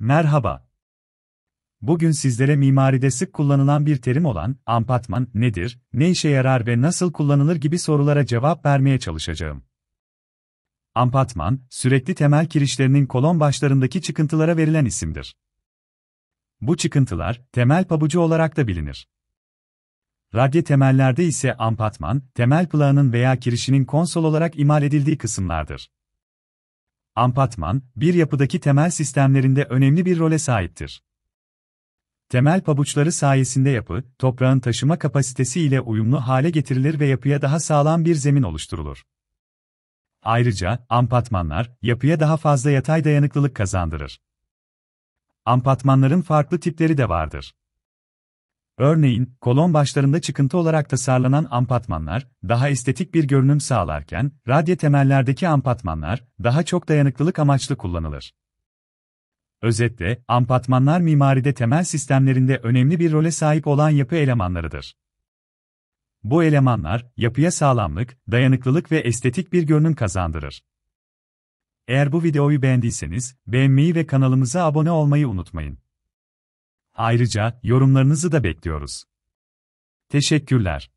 Merhaba. Bugün sizlere mimaride sık kullanılan bir terim olan ampatman nedir, ne işe yarar ve nasıl kullanılır gibi sorulara cevap vermeye çalışacağım. Ampatman, sürekli temel kirişlerinin kolon başlarındaki çıkıntılara verilen isimdir. Bu çıkıntılar temel pabucu olarak da bilinir. Radye temellerde ise ampatman, temel plağının veya kirişinin konsol olarak imal edildiği kısımlardır. Ampatman, bir yapıdaki temel sistemlerinde önemli bir role sahiptir. Temel pabuçları sayesinde yapı, toprağın taşıma kapasitesi ile uyumlu hale getirilir ve yapıya daha sağlam bir zemin oluşturulur. Ayrıca, ampatmanlar, yapıya daha fazla yatay dayanıklılık kazandırır. Ampatmanların farklı tipleri de vardır. Örneğin, kolon başlarında çıkıntı olarak tasarlanan ampatmanlar, daha estetik bir görünüm sağlarken, radye temellerdeki ampatmanlar, daha çok dayanıklılık amaçlı kullanılır. Özetle, ampatmanlar mimaride temel sistemlerinde önemli bir role sahip olan yapı elemanlarıdır. Bu elemanlar, yapıya sağlamlık, dayanıklılık ve estetik bir görünüm kazandırır. Eğer bu videoyu beğendiyseniz, beğenmeyi ve kanalımıza abone olmayı unutmayın. Ayrıca yorumlarınızı da bekliyoruz. Teşekkürler.